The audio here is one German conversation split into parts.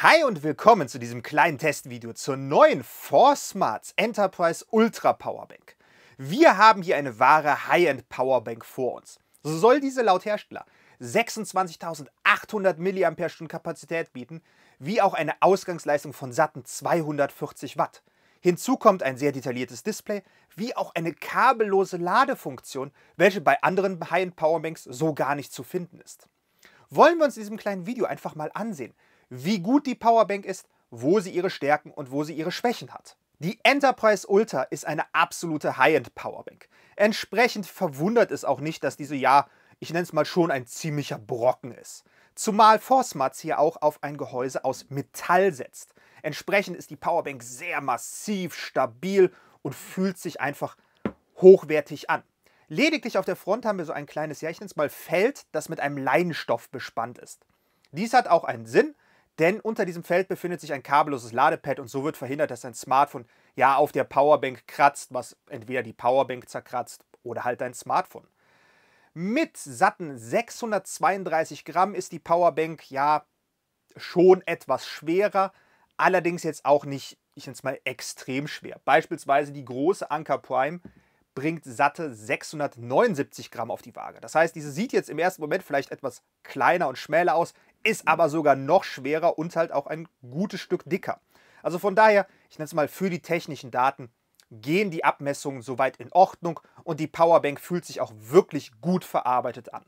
Hi und willkommen zu diesem kleinen Testvideo zur neuen ForSmarts Enterprise Ultra Powerbank. Wir haben hier eine wahre High-End Powerbank vor uns. So soll diese laut Hersteller 26.800 mAh Kapazität bieten, wie auch eine Ausgangsleistung von satten 240 Watt. Hinzu kommt ein sehr detailliertes Display, wie auch eine kabellose Ladefunktion, welche bei anderen High-End Powerbanks so gar nicht zu finden ist. Wollen wir uns in diesem kleinen Video einfach mal ansehen, wie gut die Powerbank ist, wo sie ihre Stärken und wo sie ihre Schwächen hat. Die Enterprise Ultra ist eine absolute High-End-Powerbank. Entsprechend verwundert es auch nicht, dass diese ja, ich nenne es mal schon, ein ziemlicher Brocken ist. Zumal Forsmats hier auch auf ein Gehäuse aus Metall setzt. Entsprechend ist die Powerbank sehr massiv, stabil und fühlt sich einfach hochwertig an. Lediglich auf der Front haben wir so ein kleines, ja ich nenne es mal Feld, das mit einem Leinenstoff bespannt ist. Dies hat auch einen Sinn, denn unter diesem Feld befindet sich ein kabelloses Ladepad und so wird verhindert, dass dein Smartphone ja auf der Powerbank kratzt, was entweder die Powerbank zerkratzt oder halt dein Smartphone. Mit satten 632 Gramm ist die Powerbank ja schon etwas schwerer, allerdings jetzt auch nicht, ich nenne es mal, extrem schwer. Beispielsweise die große Anker Prime bringt satte 679 Gramm auf die Waage. Das heißt, diese sieht jetzt im ersten Moment vielleicht etwas kleiner und schmäler aus, ist aber sogar noch schwerer und halt auch ein gutes Stück dicker. Also von daher, ich nenne es mal für die technischen Daten, gehen die Abmessungen soweit in Ordnung und die Powerbank fühlt sich auch wirklich gut verarbeitet an.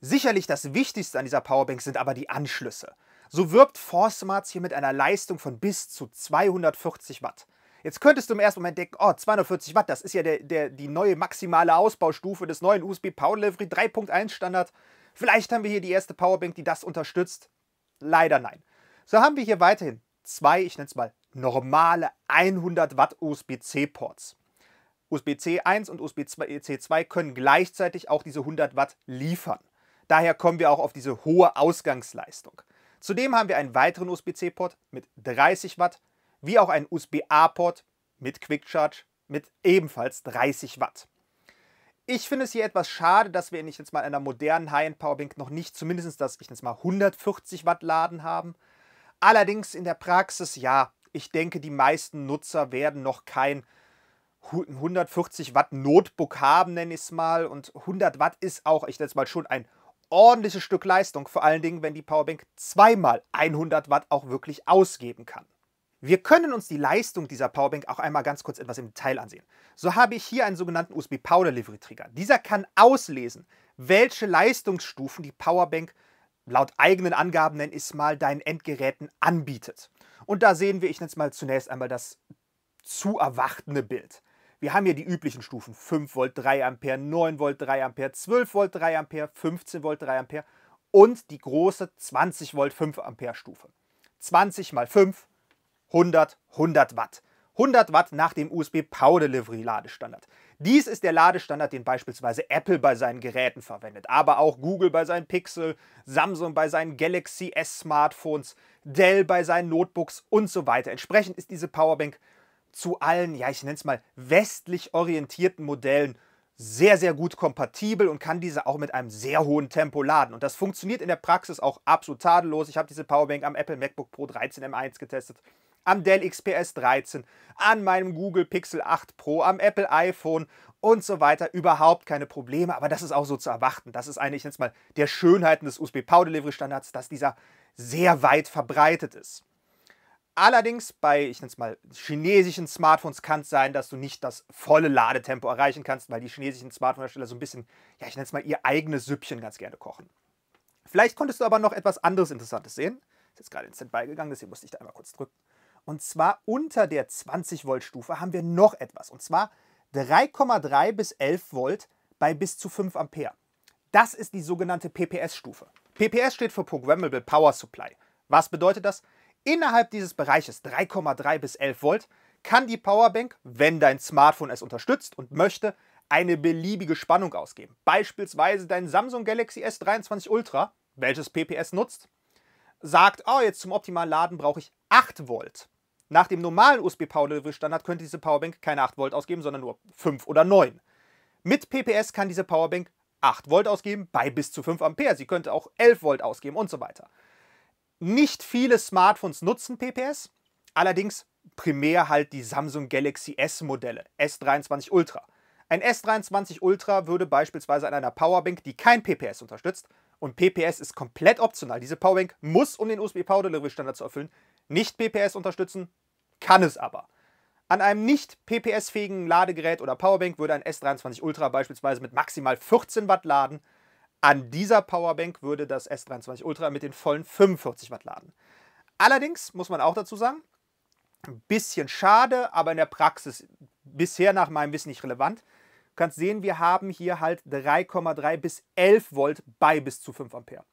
Sicherlich das Wichtigste an dieser Powerbank sind aber die Anschlüsse. So wirbt Forsmarts hier mit einer Leistung von bis zu 240 Watt. Jetzt könntest du im ersten Moment denken, oh, 240 Watt, das ist ja der, der, die neue maximale Ausbaustufe des neuen USB Power Delivery 3.1 Standard. Vielleicht haben wir hier die erste Powerbank, die das unterstützt. Leider nein. So haben wir hier weiterhin zwei, ich nenne es mal normale 100 Watt USB-C-Ports. USB-C 1 und USB-C 2 können gleichzeitig auch diese 100 Watt liefern. Daher kommen wir auch auf diese hohe Ausgangsleistung. Zudem haben wir einen weiteren USB-C-Port mit 30 Watt, wie auch einen USB-A-Port mit Quick Charge mit ebenfalls 30 Watt. Ich finde es hier etwas schade, dass wir nicht jetzt mal einer modernen High-End-Powerbank noch nicht zumindest das, ich nenne mal 140 Watt Laden haben. Allerdings in der Praxis, ja, ich denke, die meisten Nutzer werden noch kein 140 Watt Notebook haben, nenne ich es mal. Und 100 Watt ist auch, ich nenne es mal, schon ein ordentliches Stück Leistung. Vor allen Dingen, wenn die Powerbank zweimal 100 Watt auch wirklich ausgeben kann. Wir können uns die Leistung dieser Powerbank auch einmal ganz kurz etwas im Detail ansehen. So habe ich hier einen sogenannten USB Power Delivery Trigger. Dieser kann auslesen, welche Leistungsstufen die Powerbank laut eigenen Angaben, nenn ich es mal, deinen Endgeräten anbietet. Und da sehen wir, ich nenne es mal zunächst einmal das zu erwartende Bild. Wir haben hier die üblichen Stufen 5 Volt 3 Ampere, 9 Volt 3 Ampere, 12 Volt 3 Ampere, 15 Volt 3 Ampere und die große 20 Volt 5 Ampere Stufe. 20 mal 5 100, 100 Watt. 100 Watt nach dem USB Power Delivery Ladestandard. Dies ist der Ladestandard, den beispielsweise Apple bei seinen Geräten verwendet, aber auch Google bei seinen Pixel, Samsung bei seinen Galaxy S Smartphones, Dell bei seinen Notebooks und so weiter. Entsprechend ist diese Powerbank zu allen, ja, ich nenne es mal westlich orientierten Modellen sehr, sehr gut kompatibel und kann diese auch mit einem sehr hohen Tempo laden. Und das funktioniert in der Praxis auch absolut tadellos. Ich habe diese Powerbank am Apple MacBook Pro 13 M1 getestet am Dell XPS 13, an meinem Google Pixel 8 Pro, am Apple iPhone und so weiter überhaupt keine Probleme. Aber das ist auch so zu erwarten. Das ist eine, ich nenne es mal, der Schönheiten des USB-Power-Delivery-Standards, dass dieser sehr weit verbreitet ist. Allerdings bei, ich nenne es mal, chinesischen Smartphones kann es sein, dass du nicht das volle Ladetempo erreichen kannst, weil die chinesischen Smartphone-Hersteller so ein bisschen, ja, ich nenne es mal, ihr eigenes Süppchen ganz gerne kochen. Vielleicht konntest du aber noch etwas anderes Interessantes sehen. Ist jetzt gerade ins Standby gegangen, deswegen musste ich da einmal kurz drücken. Und zwar unter der 20 Volt Stufe haben wir noch etwas. Und zwar 3,3 bis 11 Volt bei bis zu 5 Ampere. Das ist die sogenannte PPS-Stufe. PPS steht für Programmable Power Supply. Was bedeutet das? Innerhalb dieses Bereiches 3,3 bis 11 Volt kann die Powerbank, wenn dein Smartphone es unterstützt und möchte, eine beliebige Spannung ausgeben. Beispielsweise dein Samsung Galaxy S23 Ultra, welches PPS nutzt, sagt, oh, jetzt zum optimalen Laden brauche ich 8 Volt. Nach dem normalen USB-Power-Delivery-Standard könnte diese Powerbank keine 8 Volt ausgeben, sondern nur 5 oder 9. Mit PPS kann diese Powerbank 8 Volt ausgeben bei bis zu 5 Ampere. Sie könnte auch 11 Volt ausgeben und so weiter. Nicht viele Smartphones nutzen PPS, allerdings primär halt die Samsung Galaxy S-Modelle, S23 Ultra. Ein S23 Ultra würde beispielsweise an einer Powerbank, die kein PPS unterstützt, und PPS ist komplett optional. Diese Powerbank muss, um den USB Power Delivery Standard zu erfüllen, nicht-PPS unterstützen, kann es aber. An einem nicht PPS-fähigen Ladegerät oder Powerbank würde ein S23 Ultra beispielsweise mit maximal 14 Watt laden. An dieser Powerbank würde das S23 Ultra mit den vollen 45 Watt laden. Allerdings muss man auch dazu sagen, ein bisschen schade, aber in der Praxis bisher nach meinem Wissen nicht relevant. Du kannst sehen, wir haben hier halt 3,3 bis 11 Volt bei bis zu 5 Ampere.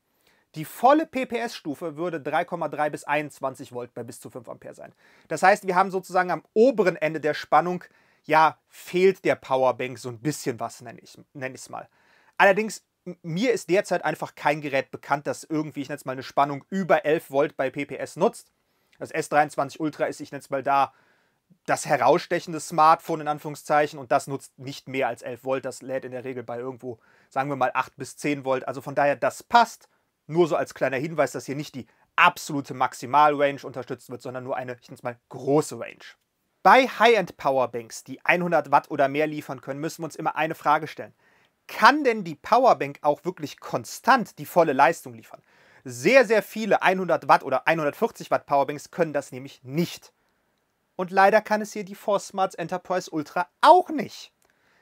Die volle PPS-Stufe würde 3,3 bis 21 Volt bei bis zu 5 Ampere sein. Das heißt, wir haben sozusagen am oberen Ende der Spannung, ja, fehlt der Powerbank so ein bisschen was, nenne ich es nenn mal. Allerdings, mir ist derzeit einfach kein Gerät bekannt, das irgendwie, ich nenne es mal, eine Spannung über 11 Volt bei PPS nutzt. Das S23 Ultra ist, ich nenne es mal, da das herausstechende Smartphone in Anführungszeichen und das nutzt nicht mehr als 11 Volt. Das lädt in der Regel bei irgendwo, sagen wir mal, 8 bis 10 Volt. Also von daher, das passt. Nur so als kleiner Hinweis, dass hier nicht die absolute Maximalrange unterstützt wird, sondern nur eine, ich nenne es mal, große Range. Bei High-End-Powerbanks, die 100 Watt oder mehr liefern können, müssen wir uns immer eine Frage stellen. Kann denn die Powerbank auch wirklich konstant die volle Leistung liefern? Sehr, sehr viele 100 Watt oder 140 Watt Powerbanks können das nämlich nicht. Und leider kann es hier die Force Smarts Enterprise Ultra auch nicht.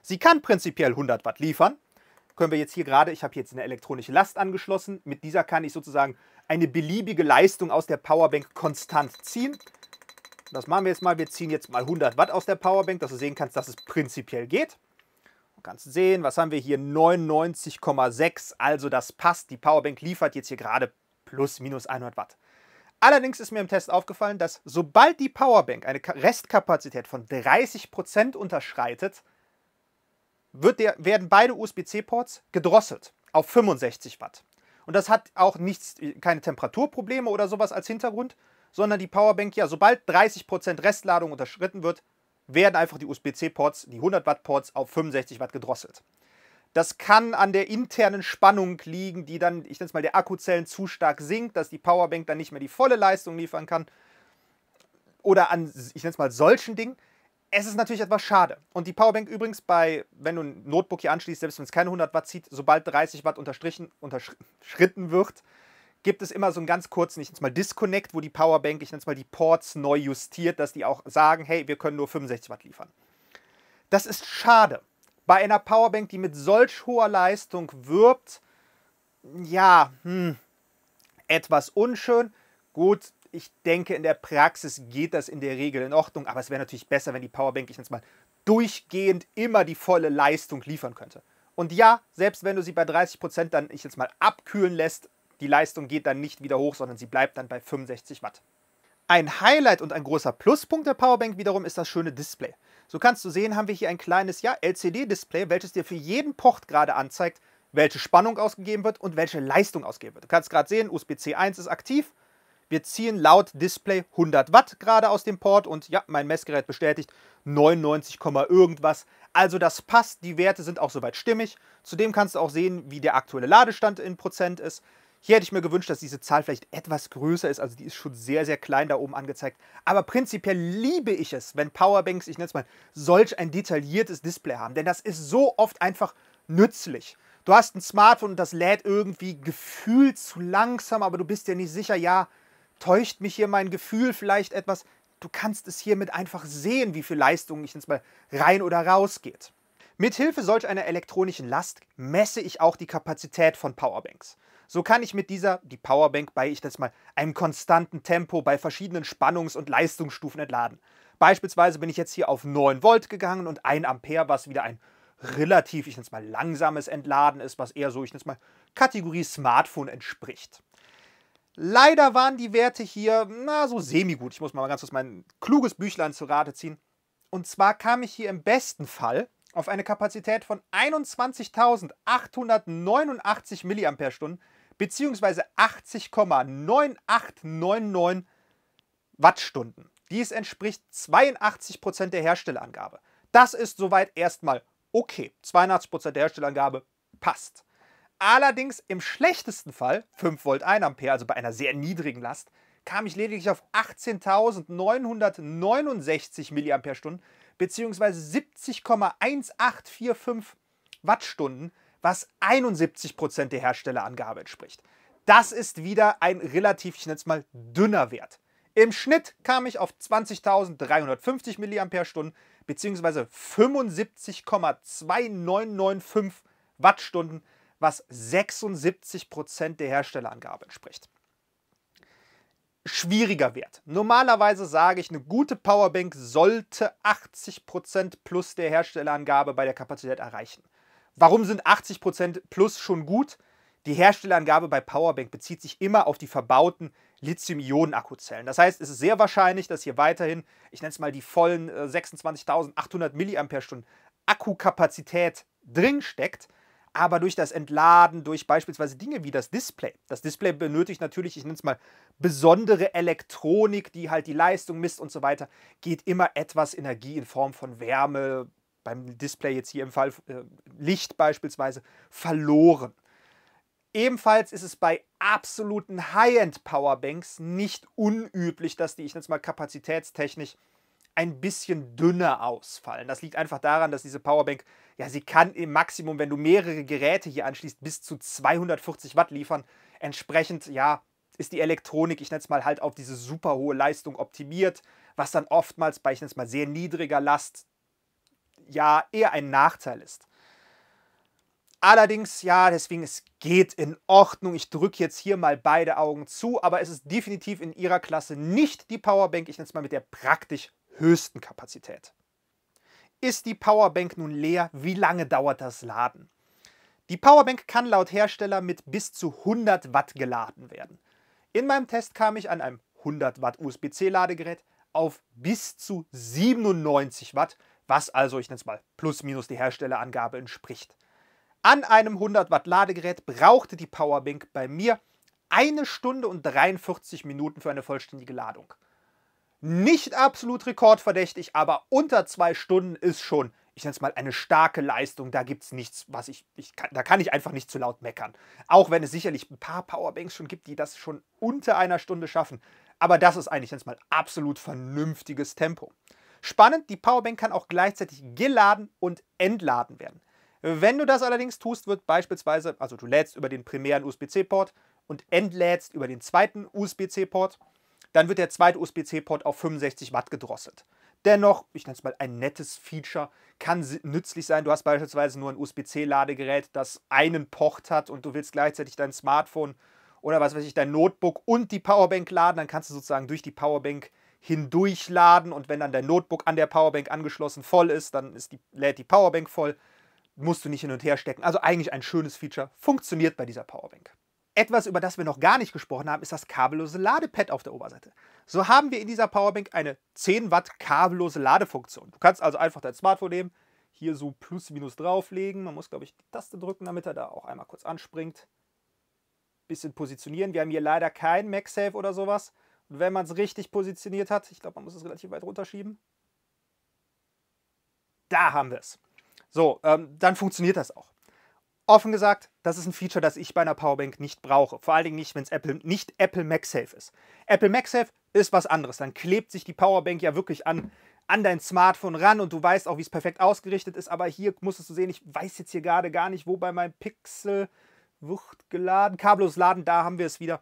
Sie kann prinzipiell 100 Watt liefern, können wir jetzt hier gerade, ich habe jetzt eine elektronische Last angeschlossen. Mit dieser kann ich sozusagen eine beliebige Leistung aus der Powerbank konstant ziehen. Das machen wir jetzt mal. Wir ziehen jetzt mal 100 Watt aus der Powerbank, dass du sehen kannst, dass es prinzipiell geht. Du kannst sehen, was haben wir hier? 99,6. Also das passt. Die Powerbank liefert jetzt hier gerade plus minus 100 Watt. Allerdings ist mir im Test aufgefallen, dass sobald die Powerbank eine Restkapazität von 30% Prozent unterschreitet, der, werden beide USB-C-Ports gedrosselt auf 65 Watt. Und das hat auch nichts, keine Temperaturprobleme oder sowas als Hintergrund, sondern die Powerbank, ja, sobald 30% Restladung unterschritten wird, werden einfach die USB-C-Ports, die 100 Watt-Ports auf 65 Watt gedrosselt. Das kann an der internen Spannung liegen, die dann, ich nenne es mal, der Akkuzellen zu stark sinkt, dass die Powerbank dann nicht mehr die volle Leistung liefern kann. Oder an, ich nenne es mal, solchen Dingen es ist natürlich etwas schade. Und die Powerbank übrigens bei, wenn du ein Notebook hier anschließt, selbst wenn es keine 100 Watt zieht, sobald 30 Watt unterstrichen, unterschritten wird, gibt es immer so einen ganz kurzen, ich nenne es mal Disconnect, wo die Powerbank, ich nenne es mal die Ports neu justiert, dass die auch sagen, hey, wir können nur 65 Watt liefern. Das ist schade. Bei einer Powerbank, die mit solch hoher Leistung wirbt, ja, hm, etwas unschön. Gut, ich denke, in der Praxis geht das in der Regel in Ordnung, aber es wäre natürlich besser, wenn die Powerbank, ich nenne mal, durchgehend immer die volle Leistung liefern könnte. Und ja, selbst wenn du sie bei 30% dann, ich jetzt mal, abkühlen lässt, die Leistung geht dann nicht wieder hoch, sondern sie bleibt dann bei 65 Watt. Ein Highlight und ein großer Pluspunkt der Powerbank wiederum ist das schöne Display. So kannst du sehen, haben wir hier ein kleines ja, LCD-Display, welches dir für jeden Port gerade anzeigt, welche Spannung ausgegeben wird und welche Leistung ausgegeben wird. Du kannst gerade sehen, USB-C1 ist aktiv wir ziehen laut Display 100 Watt gerade aus dem Port und ja, mein Messgerät bestätigt 99, irgendwas. Also das passt, die Werte sind auch soweit stimmig. Zudem kannst du auch sehen, wie der aktuelle Ladestand in Prozent ist. Hier hätte ich mir gewünscht, dass diese Zahl vielleicht etwas größer ist, also die ist schon sehr, sehr klein da oben angezeigt. Aber prinzipiell liebe ich es, wenn Powerbanks, ich nenne es mal, solch ein detailliertes Display haben, denn das ist so oft einfach nützlich. Du hast ein Smartphone und das lädt irgendwie gefühlt zu langsam, aber du bist dir nicht sicher, ja, täuscht mich hier mein Gefühl vielleicht etwas. Du kannst es hiermit einfach sehen, wie viel Leistung ich ins Mal rein oder raus geht. Mithilfe solch einer elektronischen Last messe ich auch die Kapazität von Powerbanks. So kann ich mit dieser, die Powerbank, bei ich das mal einem konstanten Tempo bei verschiedenen Spannungs- und Leistungsstufen entladen. Beispielsweise bin ich jetzt hier auf 9 Volt gegangen und 1 Ampere, was wieder ein relativ, ich nenne es mal, langsames Entladen ist, was eher so, ich nenne es mal, Kategorie Smartphone entspricht. Leider waren die Werte hier, na, so semi-gut. Ich muss mal ganz kurz mein kluges Büchlein zu Rate ziehen. Und zwar kam ich hier im besten Fall auf eine Kapazität von 21.889 mAh beziehungsweise 80,9899 Wattstunden. Dies entspricht 82% der Herstellerangabe. Das ist soweit erstmal okay. 82% der Herstellerangabe passt. Allerdings im schlechtesten Fall, 5 Volt 1 Ampere, also bei einer sehr niedrigen Last, kam ich lediglich auf 18.969 mAh bzw. 70,1845 Wattstunden, was 71% der Herstellerangabe entspricht. Das ist wieder ein relativ, ich nenne es mal, dünner Wert. Im Schnitt kam ich auf 20.350 mAh bzw. 75,2995 Wattstunden, was 76% der Herstellerangabe entspricht. Schwieriger Wert. Normalerweise sage ich, eine gute Powerbank sollte 80% plus der Herstellerangabe bei der Kapazität erreichen. Warum sind 80% plus schon gut? Die Herstellerangabe bei Powerbank bezieht sich immer auf die verbauten Lithium-Ionen-Akkuzellen. Das heißt, es ist sehr wahrscheinlich, dass hier weiterhin, ich nenne es mal die vollen 26.800 äh, mAh Akkukapazität drin steckt aber durch das Entladen, durch beispielsweise Dinge wie das Display. Das Display benötigt natürlich, ich nenne es mal, besondere Elektronik, die halt die Leistung misst und so weiter, geht immer etwas Energie in Form von Wärme, beim Display jetzt hier im Fall äh, Licht beispielsweise, verloren. Ebenfalls ist es bei absoluten High-End-Powerbanks nicht unüblich, dass die, ich nenne es mal, kapazitätstechnisch ein bisschen dünner ausfallen. Das liegt einfach daran, dass diese Powerbank, ja, sie kann im Maximum, wenn du mehrere Geräte hier anschließt, bis zu 240 Watt liefern. Entsprechend, ja, ist die Elektronik, ich nenne es mal halt auf diese super hohe Leistung optimiert, was dann oftmals bei, ich nenne es mal, sehr niedriger Last ja eher ein Nachteil ist. Allerdings, ja, deswegen, es geht in Ordnung. Ich drücke jetzt hier mal beide Augen zu, aber es ist definitiv in ihrer Klasse nicht die Powerbank, ich nenne es mal mit der praktisch höchsten Kapazität. Ist die Powerbank nun leer, wie lange dauert das Laden? Die Powerbank kann laut Hersteller mit bis zu 100 Watt geladen werden. In meinem Test kam ich an einem 100 Watt USB-C-Ladegerät auf bis zu 97 Watt, was also, ich nenne es mal, plus minus die Herstellerangabe entspricht. An einem 100 Watt Ladegerät brauchte die Powerbank bei mir eine Stunde und 43 Minuten für eine vollständige Ladung. Nicht absolut rekordverdächtig, aber unter zwei Stunden ist schon, ich nenne es mal, eine starke Leistung. Da gibt es nichts, was ich, ich kann, da kann ich einfach nicht zu laut meckern. Auch wenn es sicherlich ein paar Powerbanks schon gibt, die das schon unter einer Stunde schaffen. Aber das ist eigentlich, ich nenne es mal, absolut vernünftiges Tempo. Spannend, die Powerbank kann auch gleichzeitig geladen und entladen werden. Wenn du das allerdings tust, wird beispielsweise, also du lädst über den primären USB-C-Port und entlädst über den zweiten USB-C-Port, dann wird der zweite USB-C-Port auf 65 Watt gedrosselt. Dennoch, ich nenne es mal ein nettes Feature, kann nützlich sein. Du hast beispielsweise nur ein USB-C-Ladegerät, das einen Port hat und du willst gleichzeitig dein Smartphone oder was weiß ich, dein Notebook und die Powerbank laden. Dann kannst du sozusagen durch die Powerbank hindurch laden und wenn dann dein Notebook an der Powerbank angeschlossen voll ist, dann ist die, lädt die Powerbank voll. Musst du nicht hin und her stecken. Also eigentlich ein schönes Feature. Funktioniert bei dieser Powerbank. Etwas, über das wir noch gar nicht gesprochen haben, ist das kabellose Ladepad auf der Oberseite. So haben wir in dieser Powerbank eine 10 Watt kabellose Ladefunktion. Du kannst also einfach dein Smartphone nehmen, hier so plus minus drauflegen. Man muss, glaube ich, die Taste drücken, damit er da auch einmal kurz anspringt. Bisschen positionieren. Wir haben hier leider kein MagSafe oder sowas. Und wenn man es richtig positioniert hat, ich glaube, man muss es relativ weit runterschieben. Da haben wir es. So, ähm, dann funktioniert das auch. Offen gesagt, das ist ein Feature, das ich bei einer Powerbank nicht brauche. Vor allen Dingen nicht, wenn es Apple, nicht Apple MagSafe ist. Apple MagSafe ist was anderes. Dann klebt sich die Powerbank ja wirklich an, an dein Smartphone ran und du weißt auch, wie es perfekt ausgerichtet ist. Aber hier musstest du sehen, ich weiß jetzt hier gerade gar nicht, wo bei meinem Pixel Wucht geladen, kabellos laden, da haben wir es wieder,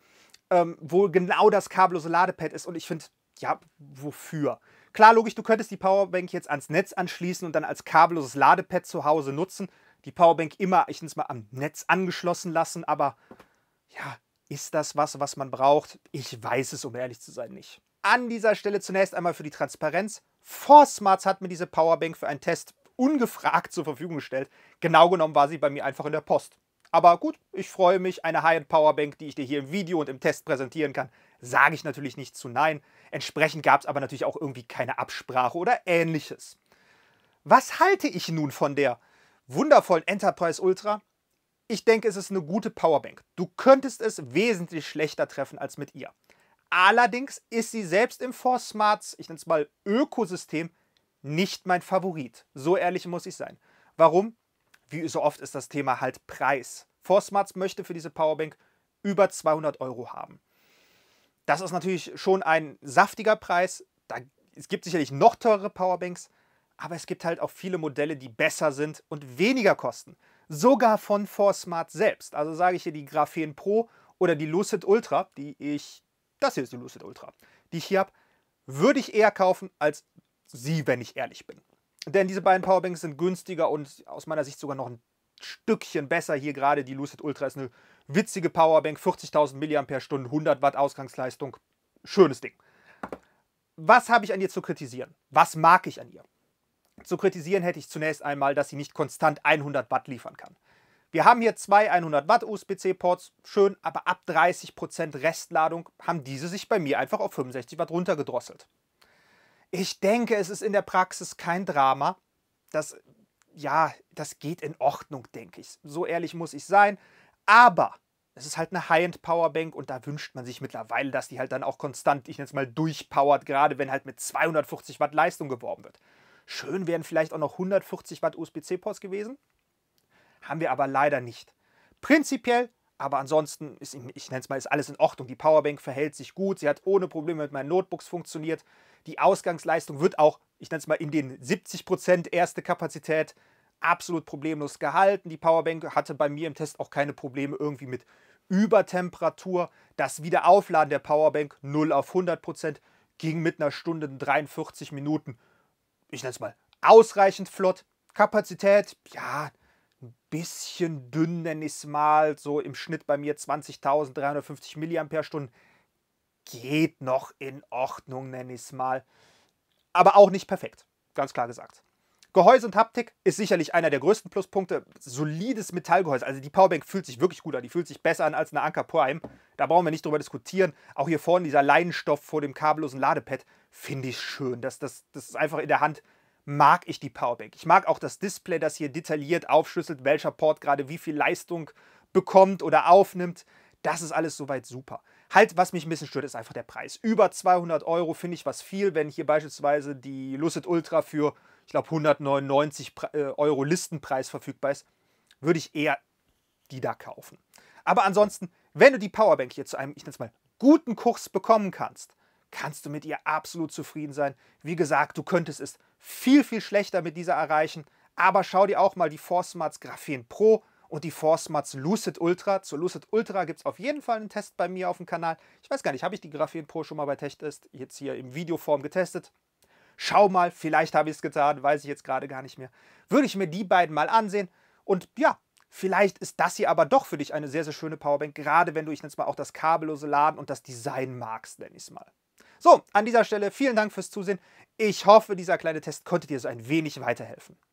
ähm, wo genau das kabellose Ladepad ist. Und ich finde, ja, wofür? Klar, logisch, du könntest die Powerbank jetzt ans Netz anschließen und dann als kabelloses Ladepad zu Hause nutzen die Powerbank immer, ich nenne es mal, am Netz angeschlossen lassen. Aber ja, ist das was, was man braucht? Ich weiß es, um ehrlich zu sein, nicht. An dieser Stelle zunächst einmal für die Transparenz. Forsmarts hat mir diese Powerbank für einen Test ungefragt zur Verfügung gestellt. Genau genommen war sie bei mir einfach in der Post. Aber gut, ich freue mich, eine High-End Powerbank, die ich dir hier im Video und im Test präsentieren kann, sage ich natürlich nicht zu nein. Entsprechend gab es aber natürlich auch irgendwie keine Absprache oder ähnliches. Was halte ich nun von der? wundervollen Enterprise Ultra. Ich denke, es ist eine gute Powerbank. Du könntest es wesentlich schlechter treffen als mit ihr. Allerdings ist sie selbst im Force Smarts, ich nenne es mal Ökosystem, nicht mein Favorit. So ehrlich muss ich sein. Warum? Wie so oft ist das Thema halt Preis. Force Smarts möchte für diese Powerbank über 200 Euro haben. Das ist natürlich schon ein saftiger Preis. Da, es gibt sicherlich noch teurere Powerbanks. Aber es gibt halt auch viele Modelle, die besser sind und weniger kosten. Sogar von ForSmart selbst. Also sage ich hier die Graphen Pro oder die Lucid Ultra, die ich, das hier ist die Lucid Ultra, die ich hier habe, würde ich eher kaufen als sie, wenn ich ehrlich bin. Denn diese beiden Powerbanks sind günstiger und aus meiner Sicht sogar noch ein Stückchen besser. Hier gerade die Lucid Ultra ist eine witzige Powerbank, 40.000 mAh, 100 Watt Ausgangsleistung. Schönes Ding. Was habe ich an ihr zu kritisieren? Was mag ich an ihr? Zu kritisieren hätte ich zunächst einmal, dass sie nicht konstant 100 Watt liefern kann. Wir haben hier zwei 100 Watt USB-C-Ports, schön, aber ab 30% Restladung haben diese sich bei mir einfach auf 65 Watt runtergedrosselt. Ich denke, es ist in der Praxis kein Drama. Das, ja, das geht in Ordnung, denke ich. So ehrlich muss ich sein. Aber es ist halt eine High-End-Powerbank und da wünscht man sich mittlerweile, dass die halt dann auch konstant, ich nenne es mal, durchpowert, gerade wenn halt mit 240 Watt Leistung geworben wird. Schön wären vielleicht auch noch 140 Watt USB-C-Ports gewesen. Haben wir aber leider nicht. Prinzipiell, aber ansonsten ist, ich nenne es mal, ist alles in Ordnung. Die Powerbank verhält sich gut. Sie hat ohne Probleme mit meinen Notebooks funktioniert. Die Ausgangsleistung wird auch, ich nenne es mal, in den 70% erste Kapazität absolut problemlos gehalten. Die Powerbank hatte bei mir im Test auch keine Probleme irgendwie mit Übertemperatur. Das Wiederaufladen der Powerbank 0 auf 100% ging mit einer Stunde 43 Minuten ich nenne es mal, ausreichend flott. Kapazität, ja, ein bisschen dünn nenne ich es mal, so im Schnitt bei mir 20.350 mAh. Geht noch in Ordnung, nenne ich es mal. Aber auch nicht perfekt, ganz klar gesagt. Gehäuse und Haptik ist sicherlich einer der größten Pluspunkte. Solides Metallgehäuse. Also die Powerbank fühlt sich wirklich gut an. Die fühlt sich besser an als eine Anker Prime. Da brauchen wir nicht drüber diskutieren. Auch hier vorne dieser Leinenstoff vor dem kabellosen Ladepad finde ich schön. Das, das, das ist einfach in der Hand mag ich die Powerbank. Ich mag auch das Display, das hier detailliert aufschlüsselt, welcher Port gerade wie viel Leistung bekommt oder aufnimmt. Das ist alles soweit super. Halt, was mich ein bisschen stört, ist einfach der Preis. Über 200 Euro finde ich was viel, wenn hier beispielsweise die Lucid Ultra für ich glaube 199 Euro Listenpreis verfügbar ist, würde ich eher die da kaufen. Aber ansonsten, wenn du die Powerbank hier zu einem, ich nenne es mal, guten Kurs bekommen kannst, kannst du mit ihr absolut zufrieden sein. Wie gesagt, du könntest es viel, viel schlechter mit dieser erreichen, aber schau dir auch mal die Forsmarts Graphen Pro und die Forsmarts Lucid Ultra. Zur Lucid Ultra gibt es auf jeden Fall einen Test bei mir auf dem Kanal. Ich weiß gar nicht, habe ich die Graphen Pro schon mal bei Techtest jetzt hier im Videoform getestet? schau mal, vielleicht habe ich es getan, weiß ich jetzt gerade gar nicht mehr. Würde ich mir die beiden mal ansehen und ja, vielleicht ist das hier aber doch für dich eine sehr, sehr schöne Powerbank, gerade wenn du, ich nenne es mal, auch das kabellose Laden und das Design magst, nenne ich es mal. So, an dieser Stelle vielen Dank fürs Zusehen. Ich hoffe, dieser kleine Test konnte dir so ein wenig weiterhelfen.